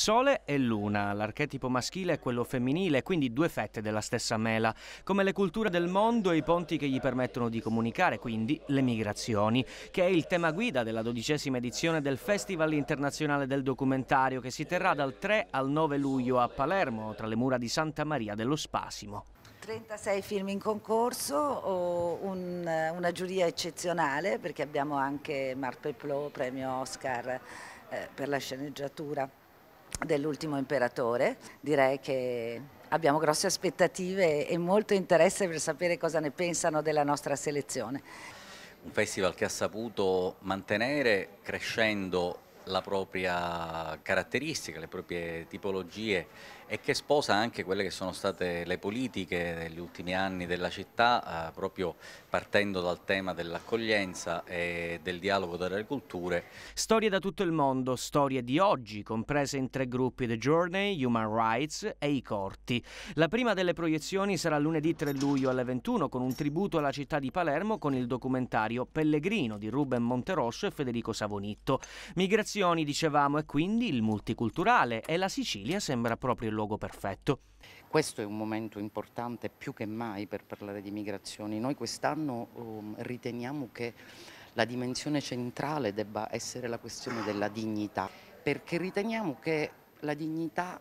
Sole e luna, l'archetipo maschile e quello femminile, quindi due fette della stessa mela, come le culture del mondo e i ponti che gli permettono di comunicare, quindi le migrazioni, che è il tema guida della dodicesima edizione del Festival Internazionale del Documentario che si terrà dal 3 al 9 luglio a Palermo, tra le mura di Santa Maria dello Spasimo. 36 film in concorso, un, una giuria eccezionale perché abbiamo anche Marc Peplot, premio Oscar eh, per la sceneggiatura dell'ultimo imperatore, direi che abbiamo grosse aspettative e molto interesse per sapere cosa ne pensano della nostra selezione. Un festival che ha saputo mantenere crescendo la propria caratteristica, le proprie tipologie e che sposa anche quelle che sono state le politiche degli ultimi anni della città, eh, proprio partendo dal tema dell'accoglienza e del dialogo delle culture. Storie da tutto il mondo, storie di oggi, comprese in tre gruppi The Journey, Human Rights e I Corti. La prima delle proiezioni sarà lunedì 3 luglio alle 21 con un tributo alla città di Palermo con il documentario Pellegrino di Ruben Monterosso e Federico Savonitto. Migrazione migrazioni, dicevamo, e quindi il multiculturale e la Sicilia sembra proprio il luogo perfetto. Questo è un momento importante più che mai per parlare di migrazioni. Noi quest'anno um, riteniamo che la dimensione centrale debba essere la questione della dignità, perché riteniamo che la dignità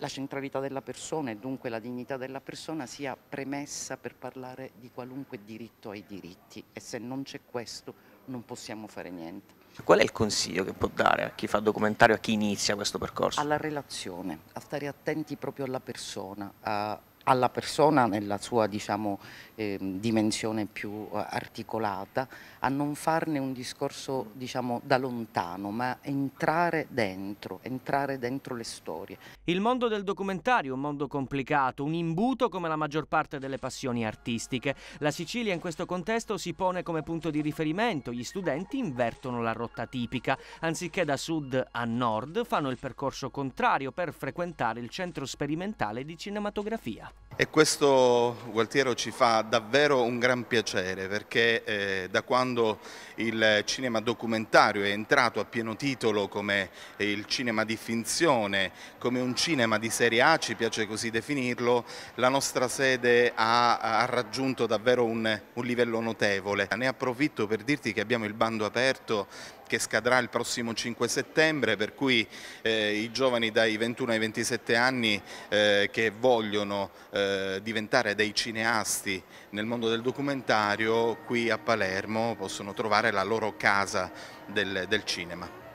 la centralità della persona e dunque la dignità della persona sia premessa per parlare di qualunque diritto ai diritti e se non c'è questo non possiamo fare niente. Qual è il consiglio che può dare a chi fa documentario, a chi inizia questo percorso? Alla relazione, a stare attenti proprio alla persona, a alla persona nella sua diciamo, eh, dimensione più eh, articolata, a non farne un discorso diciamo, da lontano, ma entrare dentro, entrare dentro le storie. Il mondo del documentario è un mondo complicato, un imbuto come la maggior parte delle passioni artistiche. La Sicilia in questo contesto si pone come punto di riferimento, gli studenti invertono la rotta tipica, anziché da sud a nord fanno il percorso contrario per frequentare il centro sperimentale di cinematografia. E questo Gualtiero ci fa davvero un gran piacere perché eh, da quando il cinema documentario è entrato a pieno titolo come il cinema di finzione, come un cinema di serie A, ci piace così definirlo, la nostra sede ha, ha raggiunto davvero un, un livello notevole. Ne approfitto per dirti che abbiamo il bando aperto che scadrà il prossimo 5 settembre, per cui eh, i giovani dai 21 ai 27 anni eh, che vogliono eh, diventare dei cineasti nel mondo del documentario, qui a Palermo possono trovare la loro casa del, del cinema.